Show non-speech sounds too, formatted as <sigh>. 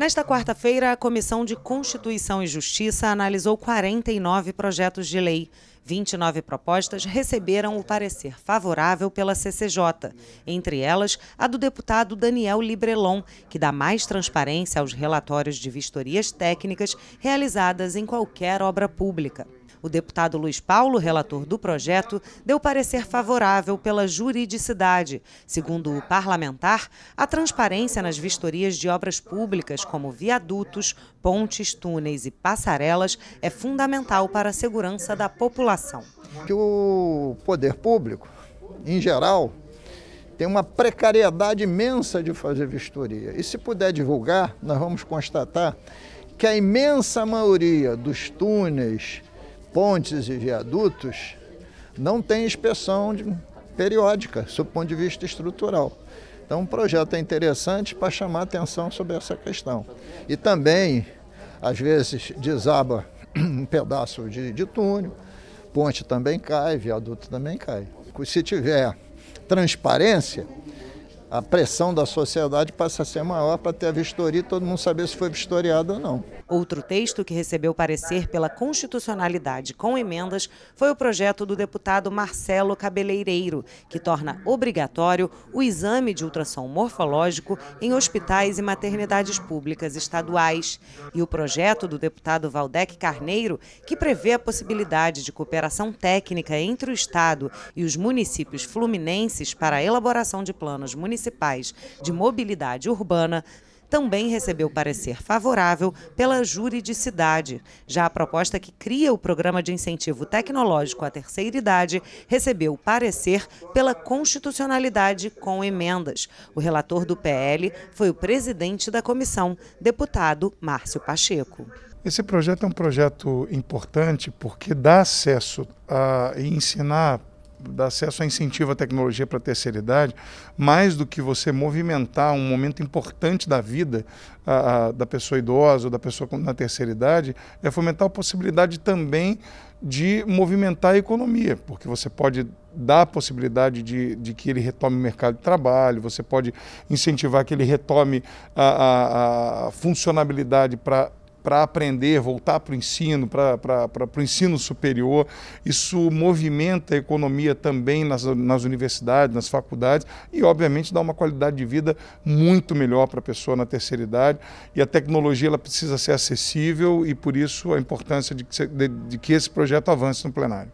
Nesta quarta-feira, a Comissão de Constituição e Justiça analisou 49 projetos de lei 29 propostas receberam o parecer favorável pela CCJ, entre elas a do deputado Daniel Librelon, que dá mais transparência aos relatórios de vistorias técnicas realizadas em qualquer obra pública. O deputado Luiz Paulo, relator do projeto, deu parecer favorável pela juridicidade. Segundo o parlamentar, a transparência nas vistorias de obras públicas, como viadutos, pontes, túneis e passarelas, é fundamental para a segurança da população população. Que o poder público, em geral, tem uma precariedade imensa de fazer vistoria. E se puder divulgar, nós vamos constatar que a imensa maioria dos túneis, pontes e viadutos não tem inspeção de, periódica, sob o ponto de vista estrutural. Então, o um projeto é interessante para chamar atenção sobre essa questão. E também, às vezes, desaba <clears throat> um pedaço de, de túnel, ponte também cai, viaduto também cai. Se tiver transparência, a pressão da sociedade passa a ser maior para ter a vistoria e todo mundo saber se foi vistoriado ou não. Outro texto que recebeu parecer pela constitucionalidade com emendas foi o projeto do deputado Marcelo Cabeleireiro, que torna obrigatório o exame de ultrassom morfológico em hospitais e maternidades públicas estaduais. E o projeto do deputado Valdec Carneiro, que prevê a possibilidade de cooperação técnica entre o Estado e os municípios fluminenses para a elaboração de planos municipais municipais de mobilidade urbana também recebeu parecer favorável pela juridicidade. Já a proposta que cria o programa de incentivo tecnológico à terceira idade recebeu parecer pela constitucionalidade com emendas. O relator do PL foi o presidente da comissão, deputado Márcio Pacheco. Esse projeto é um projeto importante porque dá acesso a ensinar dar acesso a incentivo à tecnologia para a terceira idade, mais do que você movimentar um momento importante da vida a, a, da pessoa idosa ou da pessoa na terceira idade, é fomentar a possibilidade também de movimentar a economia, porque você pode dar a possibilidade de, de que ele retome o mercado de trabalho, você pode incentivar que ele retome a, a, a funcionabilidade para para aprender, voltar para o ensino, para o ensino superior. Isso movimenta a economia também nas, nas universidades, nas faculdades e, obviamente, dá uma qualidade de vida muito melhor para a pessoa na terceira idade. E a tecnologia ela precisa ser acessível e, por isso, a importância de que, de, de que esse projeto avance no plenário.